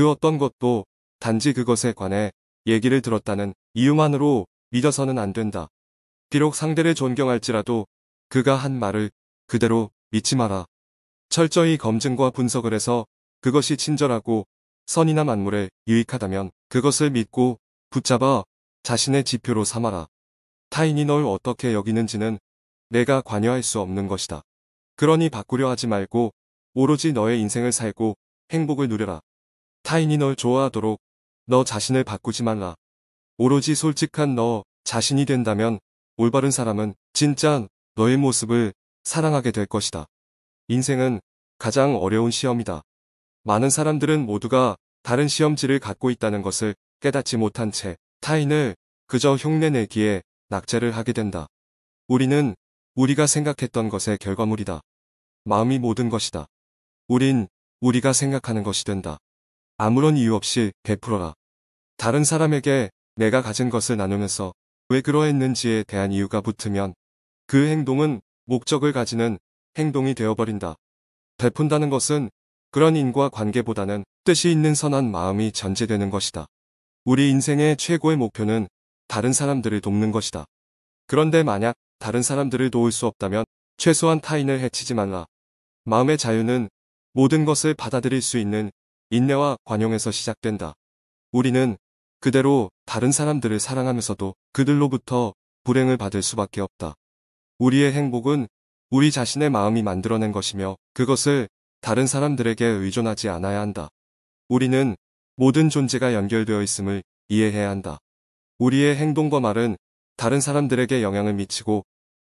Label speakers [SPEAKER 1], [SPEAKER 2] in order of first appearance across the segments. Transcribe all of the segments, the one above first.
[SPEAKER 1] 그 어떤 것도 단지 그것에 관해 얘기를 들었다는 이유만으로 믿어서는 안 된다. 비록 상대를 존경할지라도 그가 한 말을 그대로 믿지 마라. 철저히 검증과 분석을 해서 그것이 친절하고 선이나 만물에 유익하다면 그것을 믿고 붙잡아 자신의 지표로 삼아라. 타인이 널 어떻게 여기는지는 내가 관여할 수 없는 것이다. 그러니 바꾸려 하지 말고 오로지 너의 인생을 살고 행복을 누려라. 타인이 널 좋아하도록 너 자신을 바꾸지 말라. 오로지 솔직한 너 자신이 된다면 올바른 사람은 진짜 너의 모습을 사랑하게 될 것이다. 인생은 가장 어려운 시험이다. 많은 사람들은 모두가 다른 시험지를 갖고 있다는 것을 깨닫지 못한 채 타인을 그저 흉내내기에 낙제를 하게 된다. 우리는 우리가 생각했던 것의 결과물이다. 마음이 모든 것이다. 우린 우리가 생각하는 것이 된다. 아무런 이유 없이 베풀어라. 다른 사람에게 내가 가진 것을 나누면서 왜 그러했는지에 대한 이유가 붙으면 그 행동은 목적을 가지는 행동이 되어버린다. 베푼다는 것은 그런 인과 관계보다는 뜻이 있는 선한 마음이 전제되는 것이다. 우리 인생의 최고의 목표는 다른 사람들을 돕는 것이다. 그런데 만약 다른 사람들을 도울 수 없다면 최소한 타인을 해치지 말라. 마음의 자유는 모든 것을 받아들일 수 있는 인내와 관용에서 시작된다. 우리는 그대로 다른 사람들을 사랑하면서도 그들로부터 불행을 받을 수밖에 없다. 우리의 행복은 우리 자신의 마음이 만들어낸 것이며 그것을 다른 사람들에게 의존하지 않아야 한다. 우리는 모든 존재가 연결되어 있음을 이해해야 한다. 우리의 행동과 말은 다른 사람들에게 영향을 미치고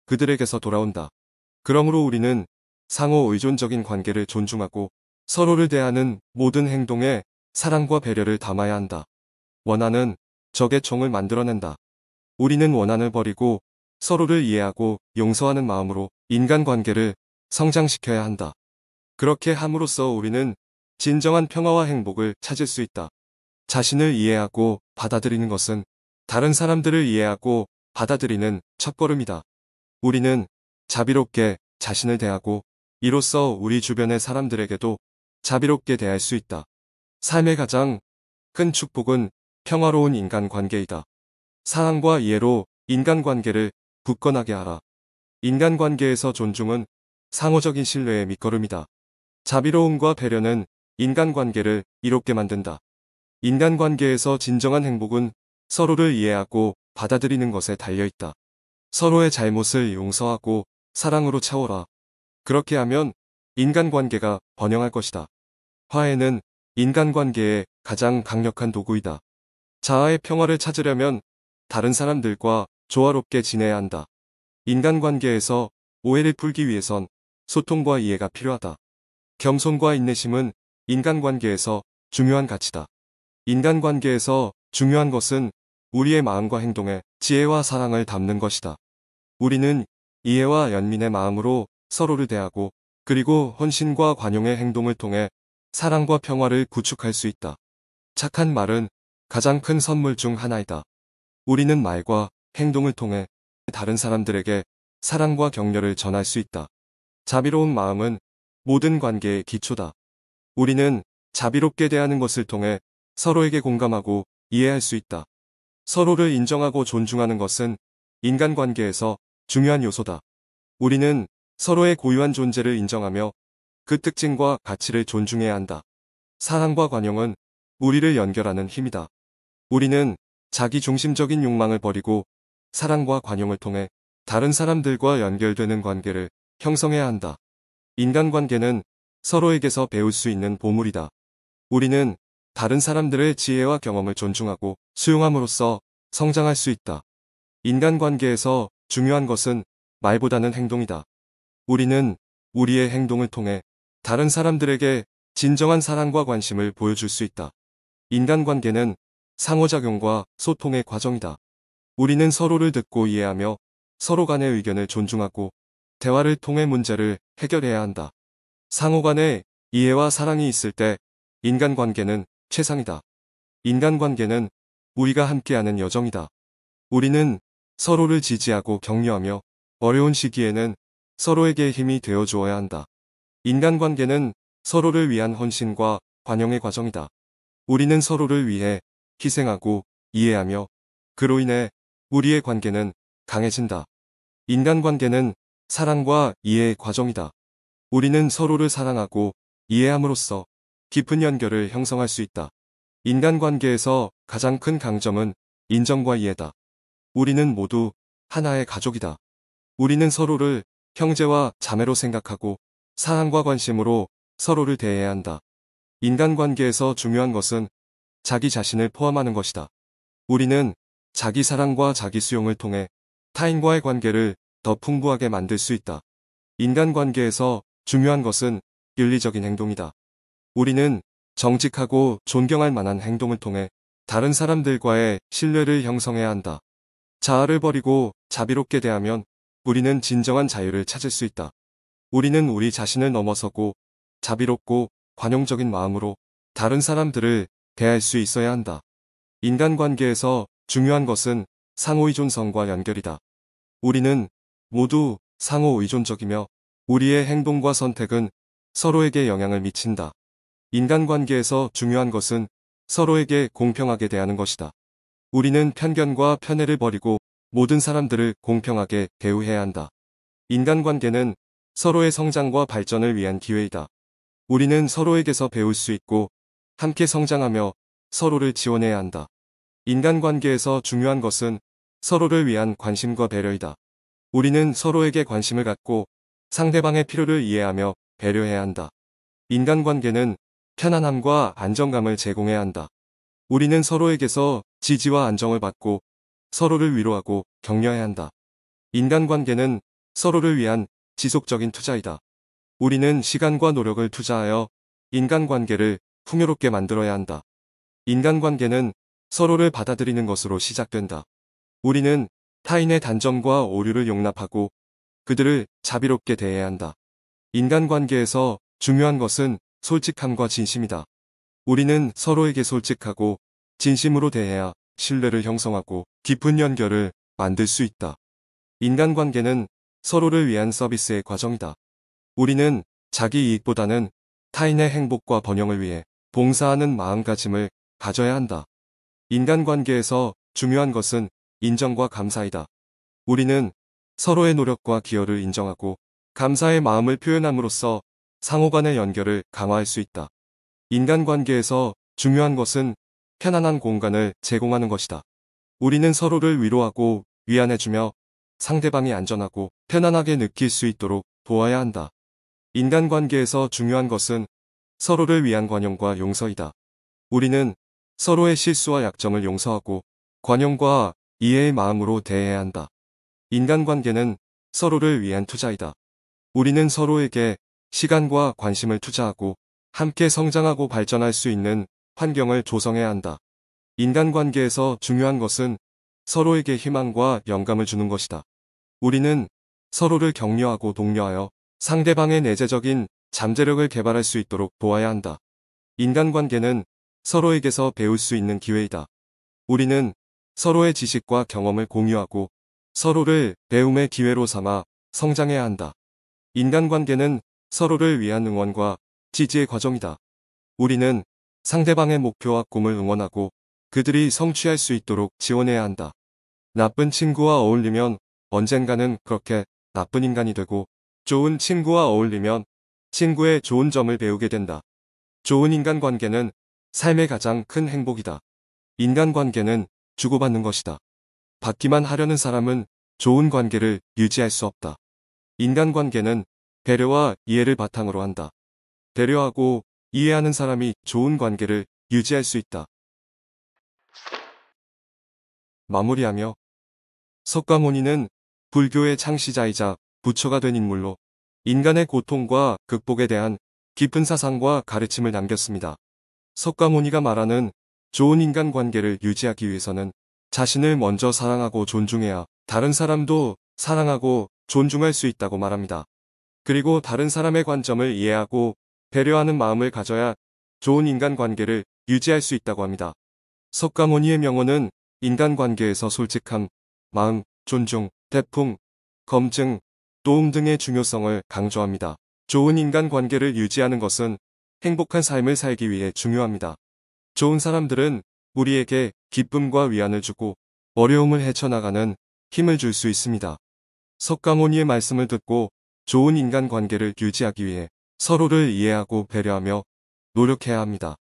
[SPEAKER 1] 그들에게서 돌아온다. 그러므로 우리는 상호 의존적인 관계를 존중하고 서로를 대하는 모든 행동에 사랑과 배려를 담아야 한다. 원한은 적의 총을 만들어낸다. 우리는 원한을 버리고 서로를 이해하고 용서하는 마음으로 인간관계를 성장시켜야 한다. 그렇게 함으로써 우리는 진정한 평화와 행복을 찾을 수 있다. 자신을 이해하고 받아들이는 것은 다른 사람들을 이해하고 받아들이는 첫걸음이다. 우리는 자비롭게 자신을 대하고 이로써 우리 주변의 사람들에게도 자비롭게 대할 수 있다. 삶의 가장 큰 축복은 평화로운 인간관계이다. 사랑과 이해로 인간관계를 굳건하게 하라. 인간관계에서 존중은 상호적인 신뢰의 밑거름이다. 자비로움과 배려는 인간관계를 이롭게 만든다. 인간관계에서 진정한 행복은 서로를 이해하고 받아들이는 것에 달려있다. 서로의 잘못을 용서하고 사랑으로 채워라. 그렇게 하면 인간관계가 번영할 것이다. 화해는 인간관계의 가장 강력한 도구이다. 자아의 평화를 찾으려면 다른 사람들과 조화롭게 지내야 한다. 인간관계에서 오해를 풀기 위해선 소통과 이해가 필요하다. 겸손과 인내심은 인간관계에서 중요한 가치다. 인간관계에서 중요한 것은 우리의 마음과 행동에 지혜와 사랑을 담는 것이다. 우리는 이해와 연민의 마음으로 서로를 대하고 그리고 헌신과 관용의 행동을 통해 사랑과 평화를 구축할 수 있다. 착한 말은 가장 큰 선물 중 하나이다. 우리는 말과 행동을 통해 다른 사람들에게 사랑과 격려를 전할 수 있다. 자비로운 마음은 모든 관계의 기초다. 우리는 자비롭게 대하는 것을 통해 서로에게 공감하고 이해할 수 있다. 서로를 인정하고 존중하는 것은 인간관계에서 중요한 요소다. 우리는 서로의 고유한 존재를 인정하며 그 특징과 가치를 존중해야 한다. 사랑과 관용은 우리를 연결하는 힘이다. 우리는 자기 중심적인 욕망을 버리고 사랑과 관용을 통해 다른 사람들과 연결되는 관계를 형성해야 한다. 인간관계는 서로에게서 배울 수 있는 보물이다. 우리는 다른 사람들의 지혜와 경험을 존중하고 수용함으로써 성장할 수 있다. 인간관계에서 중요한 것은 말보다는 행동이다. 우리는 우리의 행동을 통해 다른 사람들에게 진정한 사랑과 관심을 보여줄 수 있다. 인간관계는 상호작용과 소통의 과정이다. 우리는 서로를 듣고 이해하며 서로 간의 의견을 존중하고 대화를 통해 문제를 해결해야 한다. 상호 간의 이해와 사랑이 있을 때 인간관계는 최상이다. 인간관계는 우리가 함께하는 여정이다. 우리는 서로를 지지하고 격려하며 어려운 시기에는 서로에게 힘이 되어 주어야 한다. 인간관계는 서로를 위한 헌신과 관용의 과정이다. 우리는 서로를 위해 희생하고 이해하며 그로 인해 우리의 관계는 강해진다. 인간관계는 사랑과 이해의 과정이다. 우리는 서로를 사랑하고 이해함으로써 깊은 연결을 형성할 수 있다. 인간관계에서 가장 큰 강점은 인정과 이해다. 우리는 모두 하나의 가족이다. 우리는 서로를 형제와 자매로 생각하고 사랑과 관심으로 서로를 대해야 한다. 인간관계에서 중요한 것은 자기 자신을 포함하는 것이다. 우리는 자기 사랑과 자기 수용을 통해 타인과의 관계를 더 풍부하게 만들 수 있다. 인간관계에서 중요한 것은 윤리적인 행동이다. 우리는 정직하고 존경할 만한 행동을 통해 다른 사람들과의 신뢰를 형성해야 한다. 자아를 버리고 자비롭게 대하면 우리는 진정한 자유를 찾을 수 있다. 우리는 우리 자신을 넘어서고 자비롭고 관용적인 마음으로 다른 사람들을 대할 수 있어야 한다. 인간관계에서 중요한 것은 상호의존성과 연결이다. 우리는 모두 상호의존적이며 우리의 행동과 선택은 서로에게 영향을 미친다. 인간관계에서 중요한 것은 서로에게 공평하게 대하는 것이다. 우리는 편견과 편애를 버리고 모든 사람들을 공평하게 대우해야 한다. 인간관계는 서로의 성장과 발전을 위한 기회이다. 우리는 서로에게서 배울 수 있고 함께 성장하며 서로를 지원해야 한다. 인간관계에서 중요한 것은 서로를 위한 관심과 배려이다. 우리는 서로에게 관심을 갖고 상대방의 필요를 이해하며 배려해야 한다. 인간관계는 편안함과 안정감을 제공해야 한다. 우리는 서로에게서 지지와 안정을 받고 서로를 위로하고 격려해야 한다. 인간관계는 서로를 위한 지속적인 투자이다. 우리는 시간과 노력을 투자하여 인간관계를 풍요롭게 만들어야 한다. 인간관계는 서로를 받아들이는 것으로 시작된다. 우리는 타인의 단점과 오류를 용납하고 그들을 자비롭게 대해야 한다. 인간관계에서 중요한 것은 솔직함과 진심이다. 우리는 서로에게 솔직하고 진심으로 대해야 신뢰를 형성하고 깊은 연결을 만들 수 있다. 인간관계는 서로를 위한 서비스의 과정이다. 우리는 자기 이익보다는 타인의 행복과 번영을 위해 봉사하는 마음가짐을 가져야 한다. 인간관계에서 중요한 것은 인정과 감사이다. 우리는 서로의 노력과 기여를 인정하고 감사의 마음을 표현함으로써 상호간의 연결을 강화할 수 있다. 인간관계에서 중요한 것은 편안한 공간을 제공하는 것이다. 우리는 서로를 위로하고 위안해주며 상대방이 안전하고 편안하게 느낄 수 있도록 도와야 한다. 인간관계에서 중요한 것은 서로를 위한 관용과 용서이다. 우리는 서로의 실수와 약점을 용서하고 관용과 이해의 마음으로 대해야 한다. 인간관계는 서로를 위한 투자이다. 우리는 서로에게 시간과 관심을 투자하고 함께 성장하고 발전할 수 있는 환경을 조성해야 한다. 인간관계에서 중요한 것은 서로에게 희망과 영감을 주는 것이다. 우리는 서로를 격려하고 독려하여 상대방의 내재적인 잠재력을 개발할 수 있도록 도와야 한다. 인간관계는 서로에게서 배울 수 있는 기회이다. 우리는 서로의 지식과 경험을 공유하고 서로를 배움의 기회로 삼아 성장해야 한다. 인간관계는 서로를 위한 응원과 지지의 과정이다. 우리는 상대방의 목표와 꿈을 응원하고 그들이 성취할 수 있도록 지원해야 한다. 나쁜 친구와 어울리면 언젠가는 그렇게 나쁜 인간이 되고 좋은 친구와 어울리면 친구의 좋은 점을 배우게 된다. 좋은 인간관계는 삶의 가장 큰 행복이다. 인간관계는 주고받는 것이다. 받기만 하려는 사람은 좋은 관계를 유지할 수 없다. 인간관계는 배려와 이해를 바탕으로 한다. 배려하고 이해하는 사람이 좋은 관계를 유지할 수 있다. 마무리하며 석가모니는 불교의 창시자이자 부처가 된 인물로 인간의 고통과 극복에 대한 깊은 사상과 가르침을 남겼습니다. 석가모니가 말하는 좋은 인간관계를 유지하기 위해서는 자신을 먼저 사랑하고 존중해야 다른 사람도 사랑하고 존중할 수 있다고 말합니다. 그리고 다른 사람의 관점을 이해하고 배려하는 마음을 가져야 좋은 인간관계를 유지할 수 있다고 합니다. 석가모니의 명언은 인간관계에서 솔직함, 마음, 존중, 태풍 검증, 도움 등의 중요성을 강조합니다. 좋은 인간관계를 유지하는 것은 행복한 삶을 살기 위해 중요합니다. 좋은 사람들은 우리에게 기쁨과 위안을 주고 어려움을 헤쳐나가는 힘을 줄 수 있습니다. 석가모니의 말씀을 듣고 좋은 인간관계를 유지하기 위해 서로를 이해하고 배려하며 노력해야 합니다.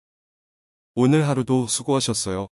[SPEAKER 1] 오늘 하루도 수고하셨어요.